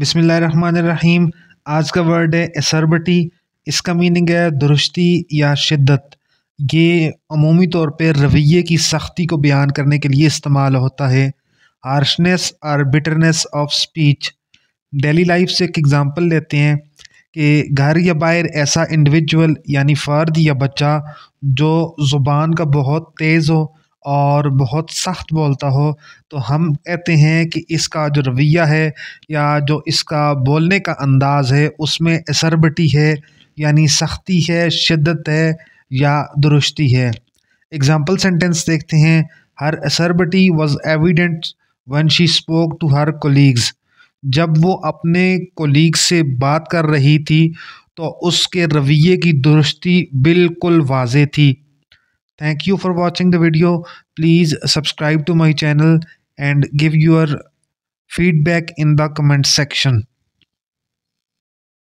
बिसमीम आज का वर्ड है एसर्बटी इसका मीनिंग है दुरुस्ती या शिद्दत ये अमूमी तौर पर रवैये की सख्ती को बयान करने के लिए इस्तेमाल होता है हार्शनेस और bitterness of speech daily life से एक एग्ज़ाम्पल लेते हैं कि घर या बाहर ऐसा इंडिविजुअल यानी फ़र्द या बच्चा जो ज़ुबान का बहुत तेज़ हो और बहुत सख्त बोलता हो तो हम कहते हैं कि इसका जो रवैया है या जो इसका बोलने का अंदाज़ है उसमें एसरबटी है यानी सख्ती है शिद्दत है या दुरुस्ती है एग्ज़ाम्पल सेंटेंस देखते हैं her acerbity was evident when she spoke to her colleagues जब वो अपने कोलीग से बात कर रही थी तो उसके रवैये की दुरुस्ती बिल्कुल वाज थी Thank you for watching the video. Please subscribe to my channel and give your feedback in the comment section.